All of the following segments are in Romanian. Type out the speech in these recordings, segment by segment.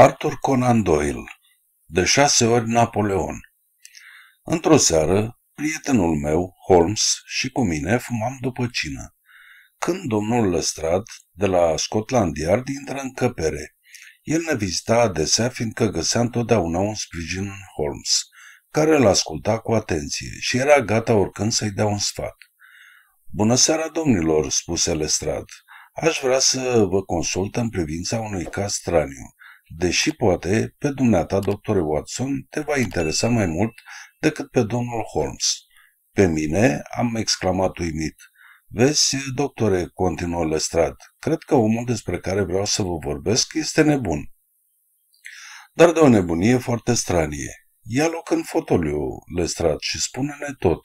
Arthur Conan Doyle, de șase ori Napoleon. Într-o seară, prietenul meu, Holmes, și cu mine fumam după cină, când domnul Lăstrad, de la Scotland Yard, intră în căpere. El ne vizita adesea, fiindcă găsea întotdeauna un sprijin în Holmes, care îl asculta cu atenție și era gata oricând să-i dea un sfat. Bună seara, domnilor, spuse Lestrad, Aș vrea să vă consult în privința unui caz straniu deși poate pe dumneata, doctor Watson, te va interesa mai mult decât pe domnul Holmes. Pe mine am exclamat uimit. Vezi, doctore, continuă Lestrade, cred că omul despre care vreau să vă vorbesc este nebun. Dar de o nebunie foarte stranie. Ia loc în fotoliu, Lestrade, și spune-ne tot,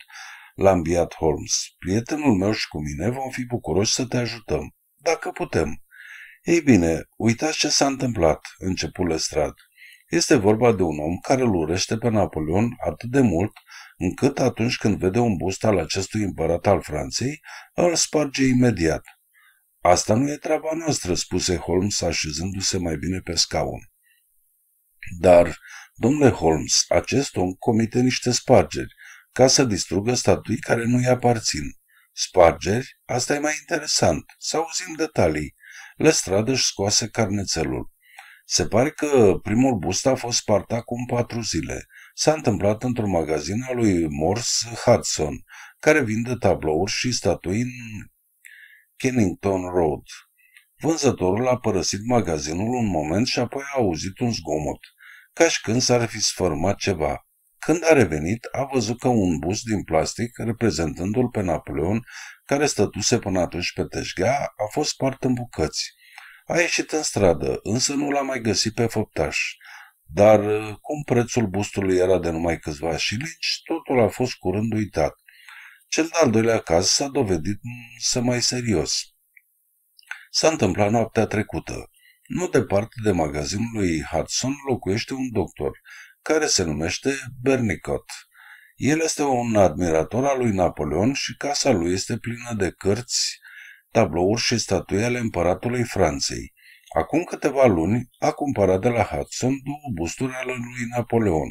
l-a înviat Holmes. Prietenul meu și cu mine vom fi bucuroși să te ajutăm, dacă putem. Ei bine, uitați ce s-a întâmplat, începul strad. Este vorba de un om care îl urește pe Napoleon atât de mult încât atunci când vede un bust al acestui împărat al Franței, îl sparge imediat. Asta nu e treaba noastră, spuse Holmes așezându-se mai bine pe scaun. Dar, domnule Holmes, acest om comite niște spargeri ca să distrugă statui care nu-i aparțin. Spargeri? Asta e mai interesant. Să auzim detalii. Lestrade își scoase carnețelul. Se pare că primul bust a fost spart acum patru zile. S-a întâmplat într-un magazin al lui Morse Hudson, care vinde tablouri și statui în Kennington Road. Vânzătorul a părăsit magazinul un moment și apoi a auzit un zgomot, ca și când s-ar fi sfărmat ceva. Când a revenit, a văzut că un bust din plastic, reprezentându-l pe Napoleon, care stătuse până atunci pe teșgea, a fost spart în bucăți. A ieșit în stradă, însă nu l-a mai găsit pe făptaș. Dar uh, cum prețul bustului era de numai câțiva și șilingi, totul a fost curând uitat. Cel de-al doilea caz s-a dovedit să mai serios. S-a întâmplat noaptea trecută. Nu departe de magazinul lui Hudson locuiește un doctor, care se numește Bernicot. El este un admirator al lui Napoleon și casa lui este plină de cărți, tablouri și statui ale împăratului Franței. Acum câteva luni a cumpărat de la Hudson două busturi ale lui Napoleon.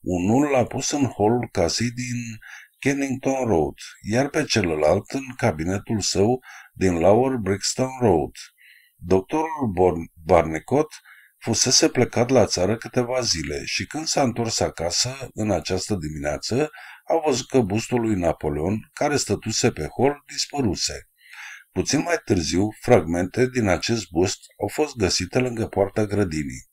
Unul l-a pus în holul casei din Kennington Road, iar pe celălalt în cabinetul său din Lower Brixton Road. Doctorul Barnicot fusese plecat la țară câteva zile și când s-a întors acasă, în această dimineață, a văzut că bustul lui Napoleon, care stătuse pe hol, dispăruse. Puțin mai târziu, fragmente din acest bust au fost găsite lângă poarta grădinii.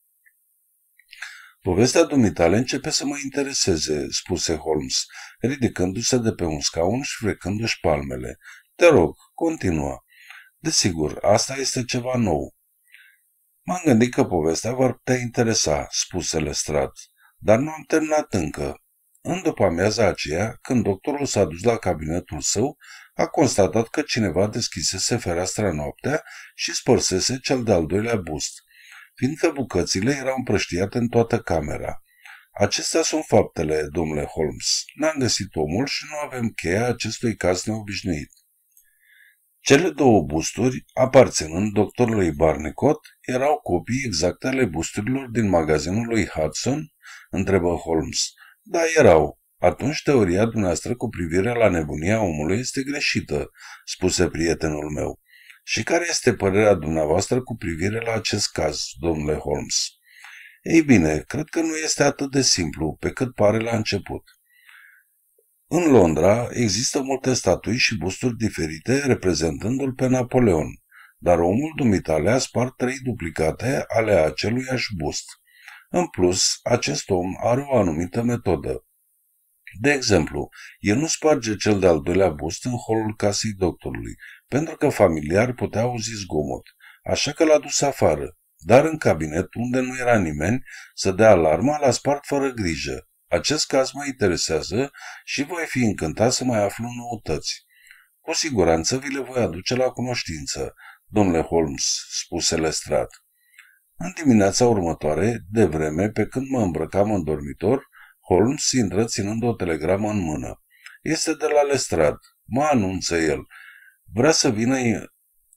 Povestea dumitale începe să mă intereseze, spuse Holmes, ridicându-se de pe un scaun și frecându-și palmele. Te rog, continuă. Desigur, asta este ceva nou. M-am gândit că povestea v-ar putea interesa, spuse Lestrat, dar nu am terminat încă. În după amiaza aceea, când doctorul s-a dus la cabinetul său, a constatat că cineva deschisese fereastra noaptea și spărsese cel de-al doilea bust, fiindcă bucățile erau împrăștiate în toată camera. Acestea sunt faptele, domnule Holmes. N-am găsit omul și nu avem cheia acestui caz neobișnuit. Cele două busturi, aparținând doctorului Barnicot, erau copii exacte ale busturilor din magazinul lui Hudson, întrebă Holmes. Da, erau. Atunci teoria dumneavoastră cu privire la nebunia omului este greșită, spuse prietenul meu. Și care este părerea dumneavoastră cu privire la acest caz, domnule Holmes? Ei bine, cred că nu este atât de simplu pe cât pare la început. În Londra există multe statui și busturi diferite reprezentându-l pe Napoleon, dar omul dumitale a spart trei duplicate ale aceluiași bust. În plus, acest om are o anumită metodă. De exemplu, el nu sparge cel de-al doilea bust în holul casei doctorului, pentru că familiar putea auzi zgomot, așa că l-a dus afară, dar în cabinet, unde nu era nimeni, să dea alarma, l-a spart fără grijă. Acest caz mă interesează și voi fi încântat să mai aflu noutăți. Cu siguranță vi le voi aduce la cunoștință, domnule Holmes, spuse Lestrade. În dimineața următoare, de vreme, pe când mă îmbrăcam în dormitor, Holmes intră ținând o telegramă în mână. Este de la Lestrade, mă anunță el. Vrea să vină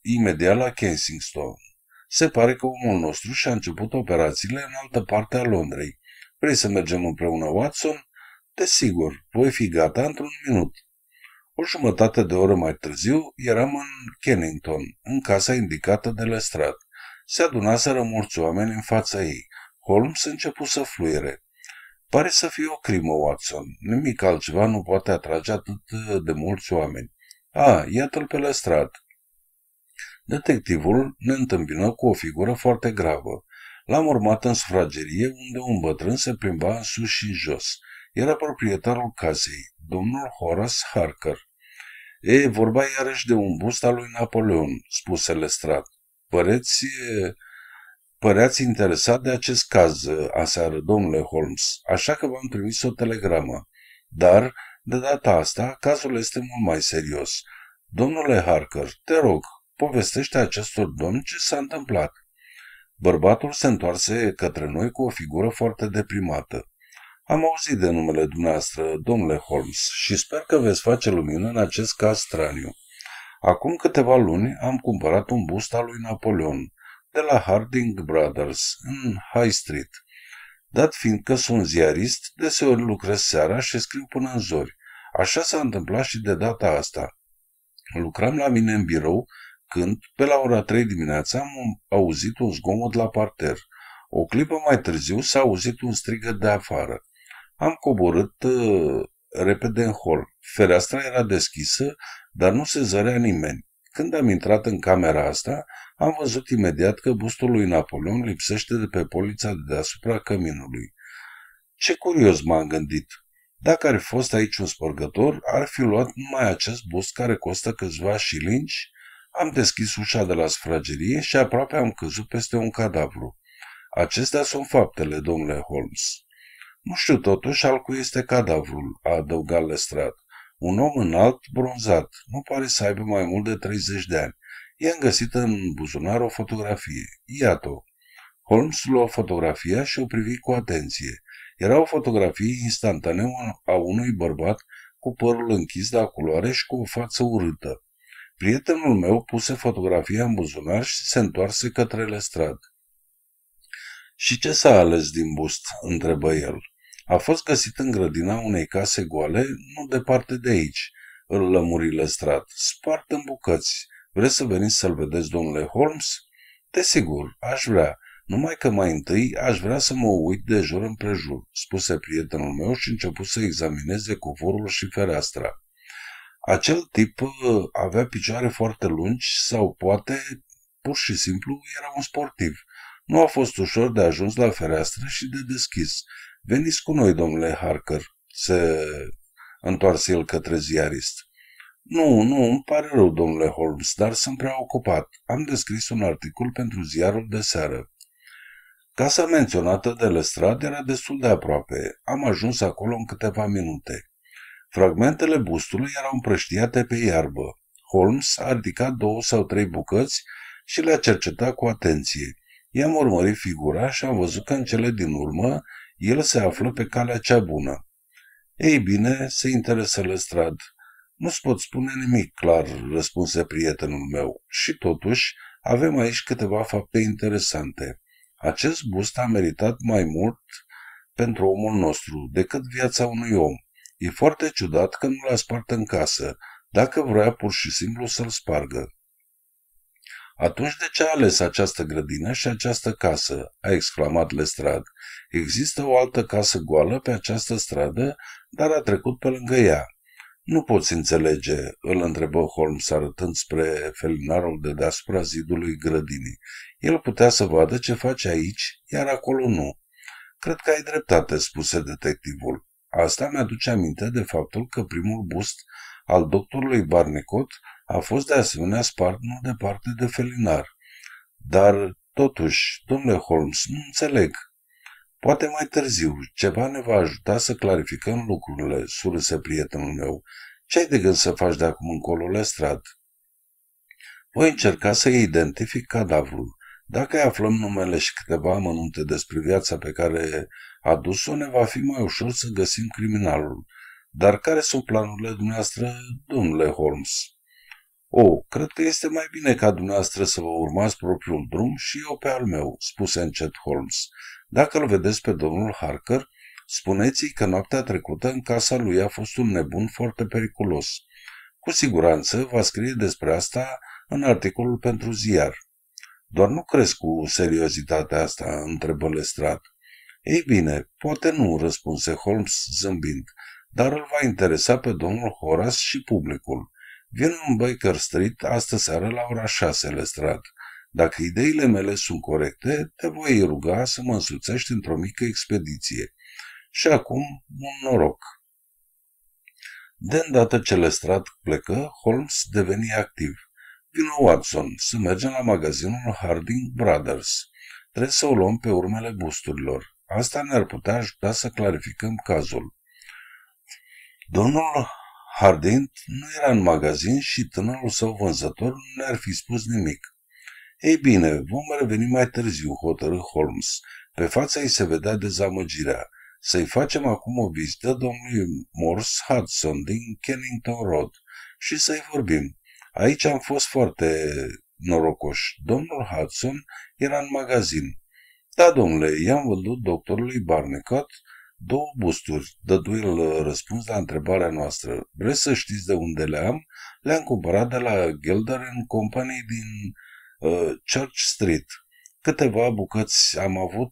imediat la Kensington. Se pare că omul nostru și-a început operațiile în altă parte a Londrei. Vrei să mergem împreună, Watson? Desigur, voi fi gata într-un minut. O jumătate de oră mai târziu eram în Kennington, în casa indicată de Lestrade. Se adunaseră mulți oameni în fața ei. Holmes începu să fluiere. Pare să fie o crimă, Watson. Nimic altceva nu poate atrage atât de mulți oameni. A, iată-l pe Lestrade. Detectivul ne întâmpină cu o figură foarte gravă. L-am urmat în sfragerie, unde un bătrân se plimba în sus și jos. Era proprietarul casei, domnul Horace Harker. E, vorba iarăși de un bust al lui Napoleon, spuse Lestrat. Păreți, păreați interesat de acest caz aseară, domnule Holmes, așa că v-am trimis o telegramă. Dar, de data asta, cazul este mult mai serios. Domnule Harker, te rog, povestește acestor domni ce s-a întâmplat. Bărbatul se întoarse către noi cu o figură foarte deprimată. Am auzit de numele dumneavoastră, domnule Holmes, și sper că veți face lumină în acest caz straniu. Acum câteva luni am cumpărat un bust al lui Napoleon, de la Harding Brothers, în High Street. Dat fiind că sunt ziarist, deseori lucrez seara și scriu până în zori. Așa s-a întâmplat și de data asta. Lucram la mine în birou când, pe la ora 3 dimineața, am auzit un zgomot la parter. O clipă mai târziu s-a auzit un strigăt de afară. Am coborât uh, repede în hol. Fereastra era deschisă, dar nu se zărea nimeni. Când am intrat în camera asta, am văzut imediat că bustul lui Napoleon lipsește de pe polița de deasupra căminului. Ce curios m-am gândit. Dacă ar fi fost aici un spărgător, ar fi luat numai acest bust care costă câțiva linci. Am deschis ușa de la sfragerie și aproape am căzut peste un cadavru. Acestea sunt faptele, domnule Holmes. Nu știu totuși al cui este cadavrul, a adăugat lestrat. Un om înalt, bronzat, nu pare să aibă mai mult de 30 de ani. I-am găsit în buzunar o fotografie. Iată-o. Holmes luă fotografia și o privi cu atenție. Era o fotografie instantaneu a unui bărbat cu părul închis de culoare și cu o față urâtă. Prietenul meu puse fotografia în buzunar și se întoarse către Lestrad. Și ce s-a ales din bust?" întrebă el. A fost găsit în grădina unei case goale, nu departe de aici," îl lămuri Lestrad. Spart în bucăți. Vreți să veniți să-l vedeți, domnule Holmes?" Desigur, aș vrea. Numai că mai întâi aș vrea să mă uit de jur împrejur," spuse prietenul meu și început să examineze covorul și fereastra. Acel tip uh, avea picioare foarte lungi sau poate pur și simplu era un sportiv. Nu a fost ușor de ajuns la fereastră și de deschis. Veniți cu noi, domnule Harker, se întoarse el către ziarist. Nu, nu, îmi pare rău, domnule Holmes, dar sunt prea ocupat. Am descris un articol pentru ziarul de seară. Casa menționată de Lestrade era destul de aproape. Am ajuns acolo în câteva minute. Fragmentele bustului erau împrăștiate pe iarbă. Holmes a ridicat două sau trei bucăți și le-a cercetat cu atenție. I-am urmărit figura și am văzut că în cele din urmă el se află pe calea cea bună. Ei bine, se interesă Lestrad. Nu-ți pot spune nimic clar, răspunse prietenul meu, și totuși avem aici câteva fapte interesante. Acest bust a meritat mai mult pentru omul nostru decât viața unui om. E foarte ciudat că nu l-a spart în casă, dacă vrea pur și simplu să-l spargă. Atunci de ce a ales această grădină și această casă?" a exclamat lestrad. Există o altă casă goală pe această stradă, dar a trecut pe lângă ea." Nu poți înțelege," îl întrebă Holmes arătând spre felinarul de deasupra zidului grădinii. El putea să vadă ce face aici, iar acolo nu." Cred că ai dreptate," spuse detectivul. Asta mi-aduce aminte de faptul că primul bust al doctorului Barnicot a fost de asemenea spart nu departe de felinar. Dar, totuși, domnule Holmes, nu înțeleg. Poate mai târziu, ceva ne va ajuta să clarificăm lucrurile, surâse prietenul meu. Ce ai de gând să faci de acum încolo, Lestrad? Voi încerca să identific cadavrul. Dacă aflăm numele și câteva amănunte despre viața pe care adus-o, ne va fi mai ușor să găsim criminalul. Dar care sunt planurile dumneavoastră, domnule Holmes? O, oh, cred că este mai bine ca dumneavoastră să vă urmați propriul drum și eu pe al meu, spuse încet Holmes. Dacă îl vedeți pe domnul Harker, spuneți-i că noaptea trecută în casa lui a fost un nebun foarte periculos. Cu siguranță va scrie despre asta în articolul pentru ziar. Doar nu crezi cu seriozitatea asta, întrebă Lestrade. Ei bine, poate nu, răspunse Holmes zâmbind, dar îl va interesa pe domnul Horace și publicul. Vin în Baker Street astă seară la ora 6, Lestrade. Dacă ideile mele sunt corecte, te voi ruga să mă însuțești într-o mică expediție. Și acum, un noroc. De îndată ce Lestrade plecă, Holmes deveni activ. Vino Watson, să mergem la magazinul Harding Brothers. Trebuie să o luăm pe urmele busturilor. Asta ne-ar putea ajuta să clarificăm cazul. Domnul Hardint nu era în magazin și tânărul său vânzător nu ne-ar fi spus nimic. Ei bine, vom reveni mai târziu, hotărâ Holmes. Pe fața ei se vedea dezamăgirea. Să-i facem acum o vizită domnului Morse Hudson din Kennington Road și să-i vorbim. Aici am fost foarte norocoși. Domnul Hudson era în magazin. Da, domnule, i-am văzut doctorului Barnecat două busturi, dăduil uh, răspuns la întrebarea noastră. Vreți să știți de unde le am? Le-am cumpărat de la Gelder companie din uh, Church Street. Câteva bucăți am avut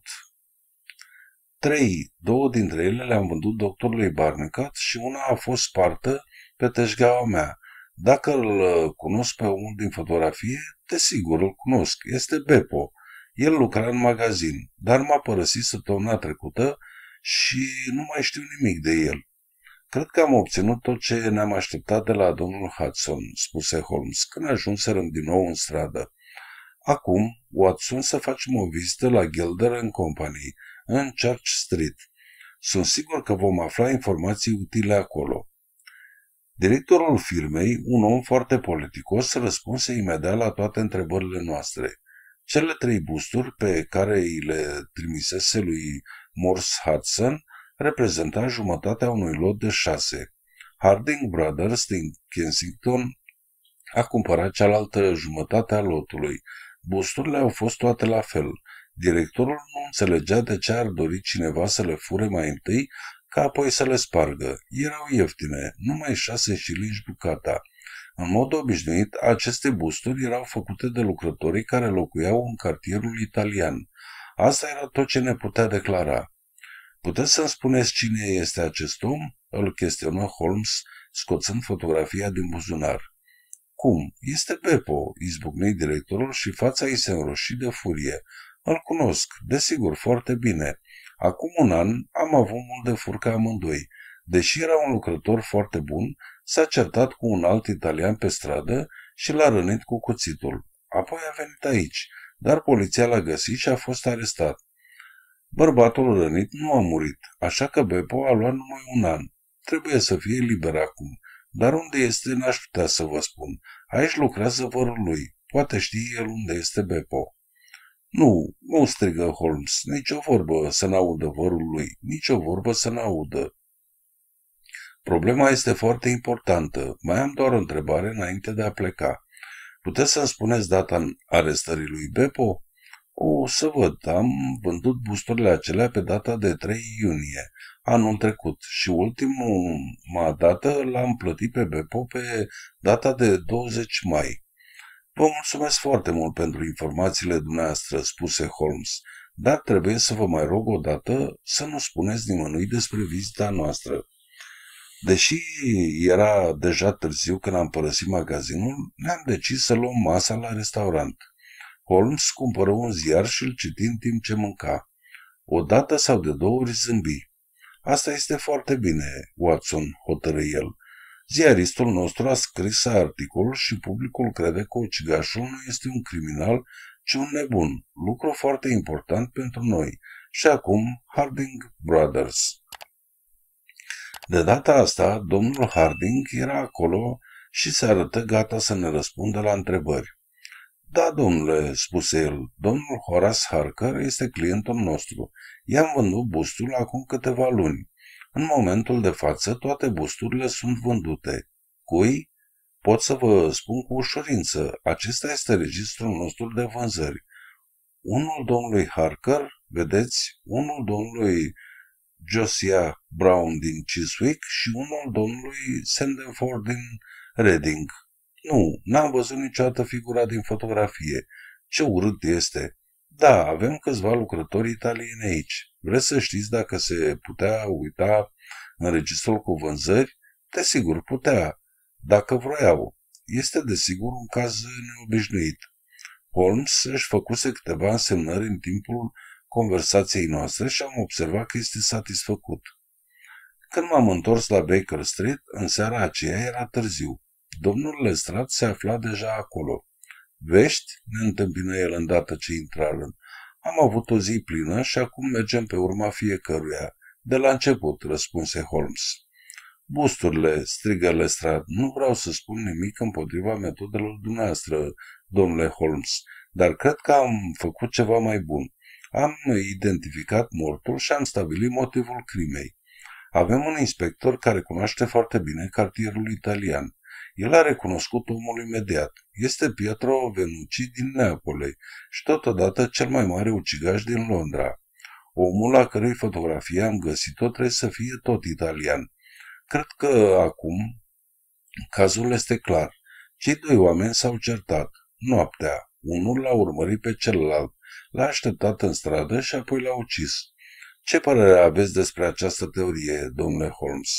Trei, două dintre ele le-am vândut doctorului Barnecat și una a fost spartă pe teșgaua mea. Dacă îl uh, cunosc pe unul din fotografie, desigur îl cunosc. Este Beppo. El lucra în magazin, dar m-a părăsit săptămâna trecută și nu mai știu nimic de el. Cred că am obținut tot ce ne-am așteptat de la domnul Hudson, spuse Holmes, când ajunserăm din nou în stradă. Acum, Watson, să facem o vizită la Gilder în Company, în Church Street. Sunt sigur că vom afla informații utile acolo. Directorul firmei, un om foarte politicos, răspunse imediat la toate întrebările noastre. Cele trei busturi pe care îi le trimisese lui Morse Hudson reprezenta jumătatea unui lot de șase. Harding Brothers din Kensington a cumpărat cealaltă jumătate a lotului. Busturile au fost toate la fel. Directorul nu înțelegea de ce ar dori cineva să le fure mai întâi, ca apoi să le spargă. Erau ieftine, numai șase șilingi bucata. În mod obișnuit, aceste busturi erau făcute de lucrătorii care locuiau în cartierul italian. Asta era tot ce ne putea declara. Puteți să-mi spuneți cine este acest om? Îl chestionă Holmes, scoțând fotografia din buzunar. Cum? Este Beppo, izbucni directorul și fața ei se înroși de furie. Îl cunosc, desigur, foarte bine. Acum un an am avut mult de furcă amândoi. Deși era un lucrător foarte bun, S-a certat cu un alt italian pe stradă și l-a rănit cu cuțitul. Apoi a venit aici, dar poliția l-a găsit și a fost arestat. Bărbatul rănit nu a murit, așa că Beppo a luat numai un an. Trebuie să fie liber acum, dar unde este n-aș putea să vă spun. Aici lucrează vărul lui, poate știe el unde este Beppo. Nu, nu strigă Holmes, nicio vorbă să n-audă vărul lui, nicio vorbă să n-audă. Problema este foarte importantă. Mai am doar o întrebare înainte de a pleca. Puteți să-mi spuneți data arestării lui Beppo? O să văd, am vândut busturile acelea pe data de 3 iunie, anul trecut, și ultima dată l-am plătit pe Beppo pe data de 20 mai. Vă mulțumesc foarte mult pentru informațiile dumneavoastră, spuse Holmes, dar trebuie să vă mai rog o dată să nu spuneți nimănui despre vizita noastră. Deși era deja târziu când am părăsit magazinul, ne-am decis să luăm masa la restaurant. Holmes cumpără un ziar și îl citi în timp ce mânca. O dată sau de două ori zâmbi. Asta este foarte bine, Watson, hotără el. Ziaristul nostru a scris articolul și publicul crede că ucigașul nu este un criminal, ci un nebun, lucru foarte important pentru noi. Și acum, Harding Brothers. De data asta, domnul Harding era acolo și se arătă gata să ne răspundă la întrebări. Da, domnule, spuse el, domnul Horace Harker este clientul nostru. I-am vândut bustul acum câteva luni. În momentul de față, toate busturile sunt vândute. Cui? Pot să vă spun cu ușurință, acesta este registrul nostru de vânzări. Unul domnului Harker, vedeți, unul domnului Josiah Brown din Chiswick și unul domnului Sandenford din Reading. Nu, n-am văzut niciodată figura din fotografie. Ce urât este! Da, avem câțiva lucrători italieni aici. Vreți să știți dacă se putea uita în registrul cu vânzări? Desigur, putea, dacă vroiau. Este desigur un caz neobișnuit. Holmes își făcuse câteva însemnări în timpul conversației noastre și am observat că este satisfăcut. Când m-am întors la Baker Street, în seara aceea era târziu. Domnul Lestrat se afla deja acolo. Vești? Ne întâmpină el îndată ce intră în. Am avut o zi plină și acum mergem pe urma fiecăruia. De la început, răspunse Holmes. Busturile, strigă Lestrat, nu vreau să spun nimic împotriva metodelor dumneavoastră, domnule Holmes, dar cred că am făcut ceva mai bun. Am identificat mortul și am stabilit motivul crimei. Avem un inspector care cunoaște foarte bine cartierul italian. El a recunoscut omul imediat. Este Pietro Venucci din Neapole și totodată cel mai mare ucigaș din Londra. Omul la cărei fotografie am găsit-o trebuie să fie tot italian. Cred că acum cazul este clar. Cei doi oameni s-au certat. Noaptea, unul l-a urmărit pe celălalt l-a așteptat în stradă și apoi l-a ucis. Ce părere aveți despre această teorie, domnule Holmes?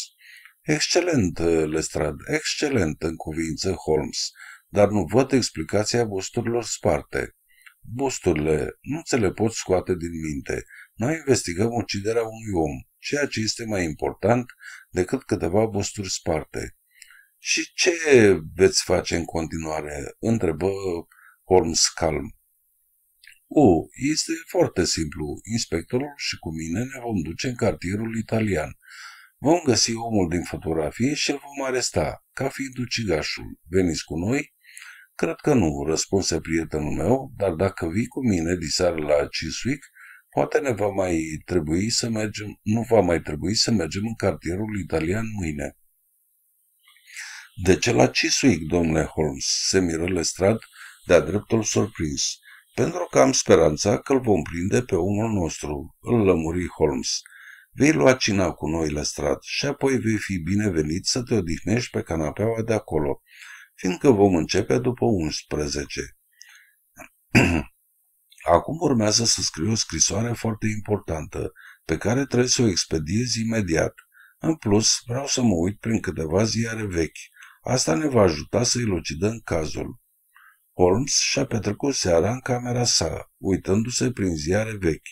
Excelent, uh, Lestrade, excelent, în cuvință Holmes, dar nu văd explicația busturilor sparte. Busturile, nu ți le poți scoate din minte. Noi investigăm uciderea unui om, ceea ce este mai important decât câteva busturi sparte. Și ce veți face în continuare? întrebă Holmes calm. U, este foarte simplu. Inspectorul și cu mine ne vom duce în cartierul italian. Vom găsi omul din fotografie și îl vom aresta, ca fiind ucigașul. Veniți cu noi? Cred că nu, răspunse prietenul meu, dar dacă vii cu mine disară la Chiswick, poate ne va mai trebui să mergem, nu va mai trebui să mergem în cartierul italian mâine. De ce la Ciswick, domnule Holmes? se miră Lestrade de-a dreptul surprins. Pentru că am speranța că îl vom prinde pe omul nostru, îl lămuri Holmes. Vei lua cina cu noi la strat și apoi vei fi binevenit să te odihnești pe canapeaua de acolo, fiindcă vom începe după 11. Acum urmează să scriu o scrisoare foarte importantă, pe care trebuie să o expediez imediat. În plus, vreau să mă uit prin câteva ziare vechi. Asta ne va ajuta să elucidăm cazul. Holmes și-a petrecut seara în camera sa, uitându-se prin ziare vechi.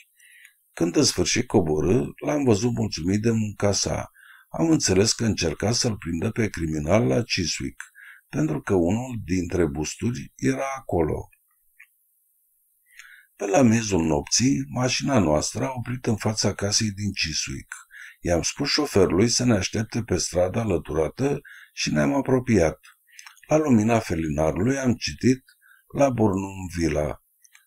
Când în sfârșit coborâ, l-am văzut mulțumit de munca sa. Am înțeles că încerca să-l prindă pe criminal la Chiswick, pentru că unul dintre busturi era acolo. Pe la miezul nopții, mașina noastră a oprit în fața casei din Chiswick. I-am spus șoferului să ne aștepte pe strada alăturată și ne-am apropiat. La lumina felinarului am citit la Burnum Villa.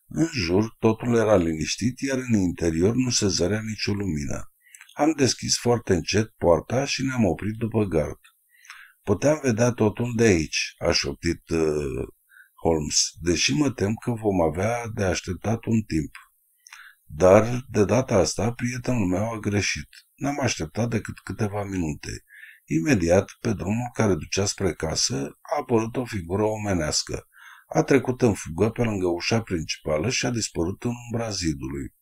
În jur totul era liniștit, iar în interior nu se zărea nicio lumină. Am deschis foarte încet poarta și ne-am oprit după gard. Puteam vedea totul de aici, a șoptit uh, Holmes, deși mă tem că vom avea de așteptat un timp. Dar, de data asta, prietenul meu a greșit. N-am așteptat decât câteva minute. Imediat, pe drumul care ducea spre casă, a apărut o figură omenească a trecut în fugă pe lângă ușa principală și a dispărut în umbra zidului.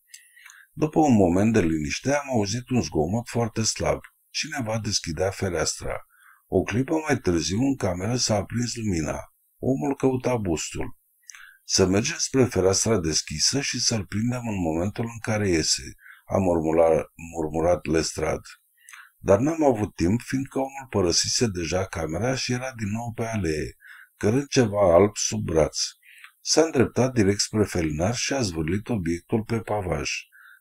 După un moment de liniște am auzit un zgomot foarte slab. Cineva deschidea fereastra. O clipă mai târziu în cameră s-a aprins lumina. Omul căuta bustul. Să mergem spre fereastra deschisă și să-l prindem în momentul în care iese, a murmurat, murmurat Lestrad. Dar n-am avut timp, fiindcă omul părăsise deja camera și era din nou pe alee cărând ceva alb sub braț. S-a îndreptat direct spre felinar și a zvârlit obiectul pe pavaj.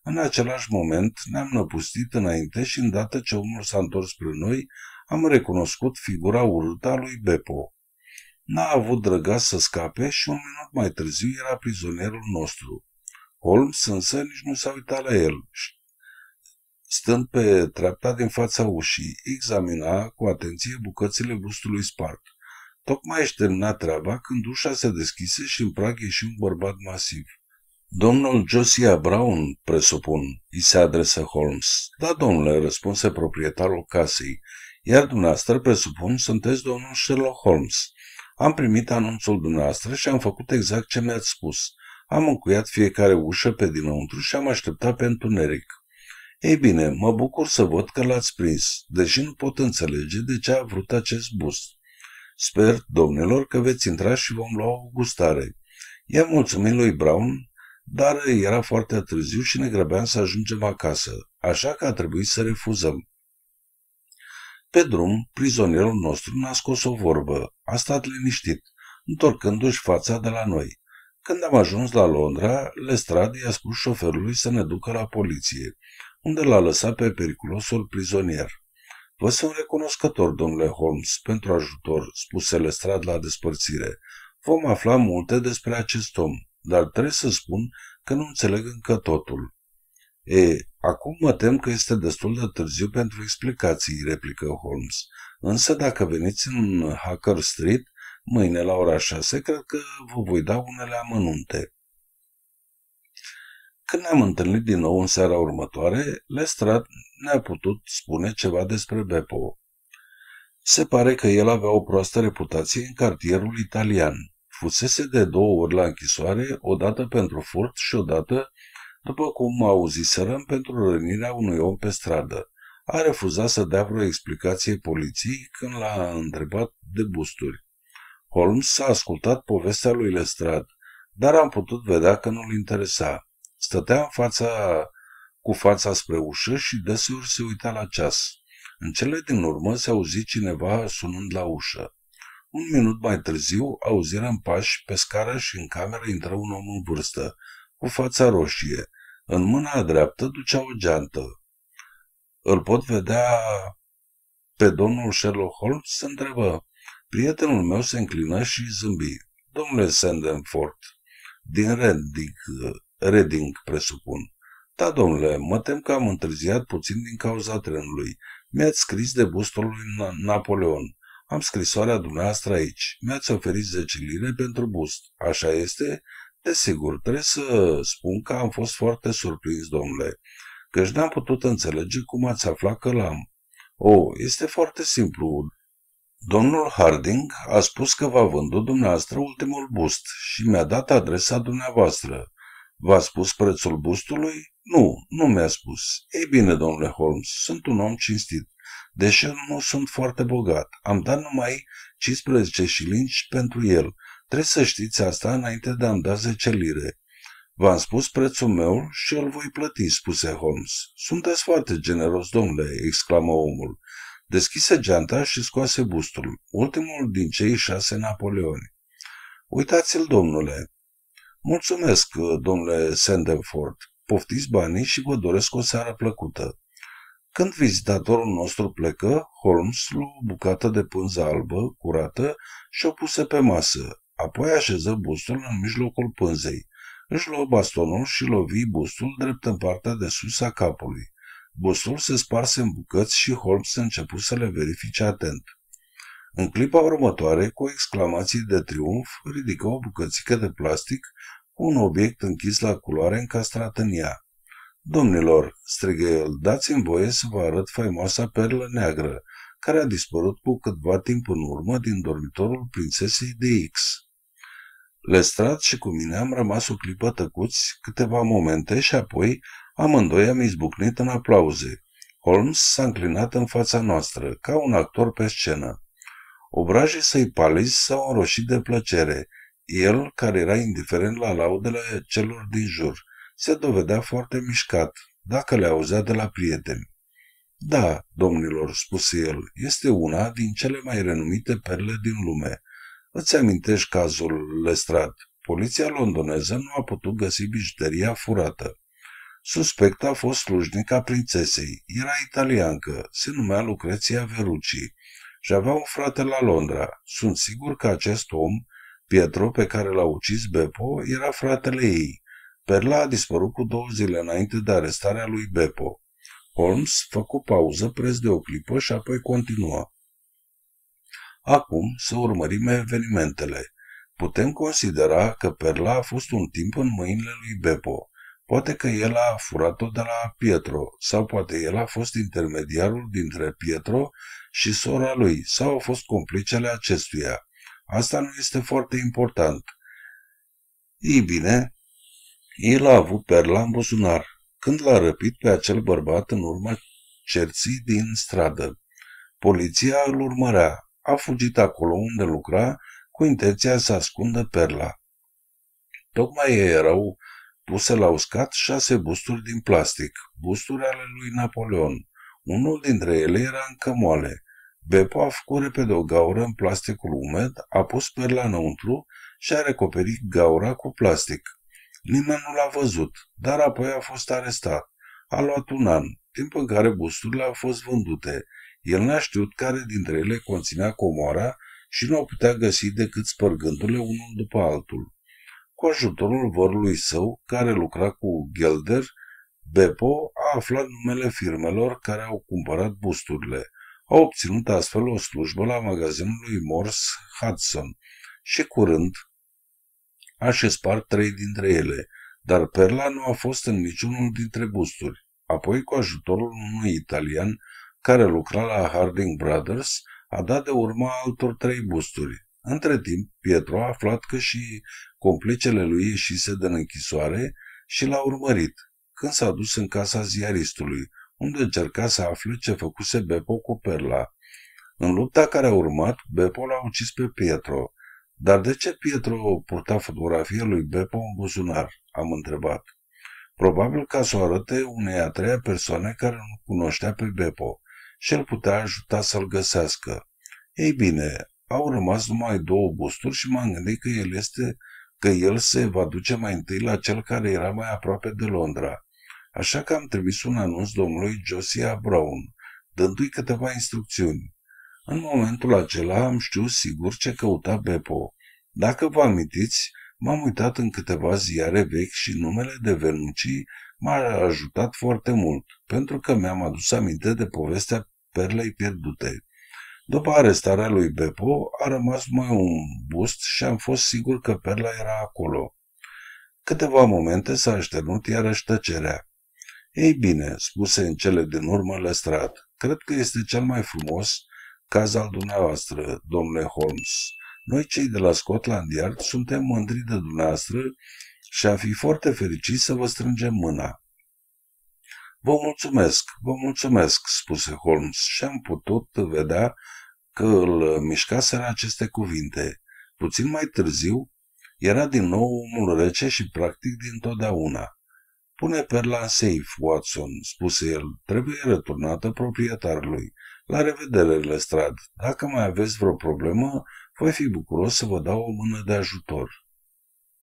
În același moment ne-am năpustit înainte și îndată ce omul s-a întors spre noi, am recunoscut figura urâtă a lui Beppo. N-a avut drăgat să scape și un minut mai târziu era prizonierul nostru. Holmes însă nici nu s-a uitat la el. Stând pe treapta din fața ușii, examina cu atenție bucățile bustului spart. Tocmai își termina treaba când ușa se deschise și în prag ieși un bărbat masiv. Domnul Josiah Brown, presupun, îi se adresă Holmes. Da, domnule, răspunse proprietarul casei, iar dumneavoastră, presupun, sunteți domnul Sherlock Holmes. Am primit anunțul dumneavoastră și am făcut exact ce mi-ați spus. Am încuiat fiecare ușă pe dinăuntru și am așteptat pe întuneric. Ei bine, mă bucur să văd că l-ați prins, deși nu pot înțelege de ce a vrut acest bust. Sper, domnilor, că veți intra și vom lua o gustare. I-am mulțumit lui Brown, dar era foarte târziu și ne grăbeam să ajungem acasă, așa că a trebuit să refuzăm. Pe drum, prizonierul nostru n-a scos o vorbă, a stat liniștit, întorcându-și fața de la noi. Când am ajuns la Londra, Lestrad i-a spus șoferului să ne ducă la poliție, unde l-a lăsat pe periculosul prizonier. Vă sunt recunoscător, domnule Holmes, pentru ajutor, spuse Lestrad la despărțire. Vom afla multe despre acest om, dar trebuie să spun că nu înțeleg încă totul. E, acum mă tem că este destul de târziu pentru explicații, replică Holmes. Însă dacă veniți în Hacker Street, mâine la ora 6, cred că vă voi da unele amănunte. Când ne-am întâlnit din nou în seara următoare, Lestrat ne-a putut spune ceva despre Beppo. Se pare că el avea o proastă reputație în cartierul italian. Fusese de două ori la închisoare, odată pentru furt și odată, după cum auziserăm, pentru rănirea unui om pe stradă. A refuzat să dea vreo explicație poliției când l-a întrebat de busturi. Holmes a ascultat povestea lui Lestrade, dar am putut vedea că nu-l interesa. Stătea în fața, cu fața spre ușă și deseori se uita la ceas. În cele din urmă se auzi cineva sunând la ușă. Un minut mai târziu auziră în pași pe scară și în cameră intră un om în vârstă, cu fața roșie. În mâna dreaptă ducea o geantă. Îl pot vedea pe domnul Sherlock Holmes? Se întrebă. Prietenul meu se înclină și zâmbi. Domnule Sandenford, din Redding, Reading, presupun. Da, domnule, mă tem că am întârziat puțin din cauza trenului. Mi-ați scris de bustul lui Napoleon. Am scrisoarea dumneavoastră aici. Mi-ați oferit 10 lire pentru bust. Așa este? Desigur, trebuie să spun că am fost foarte surprins, domnule, căci n-am putut înțelege cum ați aflat că l-am. O, oh, este foarte simplu. Domnul Harding a spus că v-a vândut dumneavoastră ultimul bust și mi-a dat adresa dumneavoastră. V-a spus prețul bustului? Nu, nu mi-a spus. Ei bine, domnule Holmes, sunt un om cinstit. Deși nu sunt foarte bogat, am dat numai 15 șilinci pentru el. Trebuie să știți asta înainte de a-mi da 10 lire. V-am spus prețul meu și îl voi plăti, spuse Holmes. Sunteți foarte generos, domnule, exclamă omul. Deschise geanta și scoase bustul, ultimul din cei șase napoleoni. Uitați-l, domnule, Mulțumesc, domnule Sanderford. Poftiți banii și vă doresc o seară plăcută. Când vizitatorul nostru plecă, Holmes luă o bucată de pânză albă, curată, și o puse pe masă. Apoi așeză bustul în mijlocul pânzei. Își luă bastonul și lovi bustul drept în partea de sus a capului. Bustul se sparse în bucăți și Holmes început să le verifice atent. În clipa următoare, cu o exclamație de triumf, ridică o bucățică de plastic cu un obiect închis la culoare încastrat în ea. Domnilor, strigă el, dați-mi voie să vă arăt faimoasa perlă neagră, care a dispărut cu câtva timp în urmă din dormitorul prințesei de X. Lestrat și cu mine am rămas o clipă tăcuți câteva momente și apoi amândoi am izbucnit în aplauze. Holmes s-a înclinat în fața noastră, ca un actor pe scenă. Obrajii săi palizi s-au înroșit de plăcere, el, care era indiferent la laudele celor din jur, se dovedea foarte mișcat, dacă le auzea de la prieteni. Da, domnilor, spuse el, este una din cele mai renumite perle din lume. Îți amintești cazul Lestrat? Poliția londoneză nu a putut găsi bijuteria furată. Suspecta a fost slujnica prințesei. Era italiancă, se numea Lucreția Verucci și avea un frate la Londra. Sunt sigur că acest om Pietro, pe care l-a ucis Beppo, era fratele ei. Perla a dispărut cu două zile înainte de arestarea lui Beppo. Holmes făcu pauză preț de o clipă și apoi continuă. Acum să urmărim evenimentele. Putem considera că Perla a fost un timp în mâinile lui Beppo. Poate că el a furat-o de la Pietro, sau poate el a fost intermediarul dintre Pietro și sora lui, sau au fost complicele acestuia. Asta nu este foarte important. Ei bine, el a avut perla în buzunar, când l-a răpit pe acel bărbat în urma cerții din stradă. Poliția îl urmărea, a fugit acolo unde lucra cu intenția să ascundă perla. Tocmai erau puse la uscat șase busturi din plastic, busturi ale lui Napoleon. Unul dintre ele era încă moale. Bepo a făcut repede o gaură în plasticul umed, a pus perla înăuntru și a recoperit gaura cu plastic. Nimeni nu l-a văzut, dar apoi a fost arestat. A luat un an, timp în care busturile au fost vândute. El n-a știut care dintre ele conținea comoara și nu o putea găsi decât spărgându-le unul după altul. Cu ajutorul vorului său, care lucra cu Gelder, Bepo a aflat numele firmelor care au cumpărat busturile. Au obținut astfel o slujbă la magazinul lui Morse Hudson și curând a spart trei dintre ele, dar perla nu a fost în niciunul dintre busturi. Apoi, cu ajutorul unui italian care lucra la Harding Brothers, a dat de urma altor trei busturi. Între timp, Pietro a aflat că și complicele lui ieșise din închisoare și l-a urmărit. Când s-a dus în casa ziaristului, unde încerca să afle ce făcuse Beppo cu Perla. În lupta care a urmat, Beppo l-a ucis pe Pietro. Dar de ce Pietro purta fotografia lui Beppo în buzunar? Am întrebat. Probabil ca să o arăte unei a treia persoane care nu cunoștea pe Beppo și îl putea ajuta să-l găsească. Ei bine, au rămas numai două busturi și m-am gândit că el este că el se va duce mai întâi la cel care era mai aproape de Londra. Așa că am trimis un anunț domnului Josiah Brown, dându-i câteva instrucțiuni. În momentul acela am știut sigur ce căuta Beppo. Dacă vă amintiți, m-am uitat în câteva ziare vechi și numele de vernucii m-a ajutat foarte mult, pentru că mi-am adus aminte de povestea perlei pierdute. După arestarea lui Beppo, a rămas mai un bust și am fost sigur că perla era acolo. Câteva momente s-a așternut iarăși tăcerea. Ei bine, spuse în cele din urmă Lestrat, cred că este cel mai frumos caz al dumneavoastră, domnule Holmes. Noi cei de la Scotland Yard suntem mândri de dumneavoastră și am fi foarte fericiți să vă strângem mâna. Vă mulțumesc, vă mulțumesc, spuse Holmes și am putut vedea că îl mișcaseră aceste cuvinte. Puțin mai târziu, era din nou omul rece și practic din totdeauna. Pune perla în safe, Watson, spuse el. Trebuie returnată proprietarului. La revedere, Lestrade. Dacă mai aveți vreo problemă, voi fi bucuros să vă dau o mână de ajutor.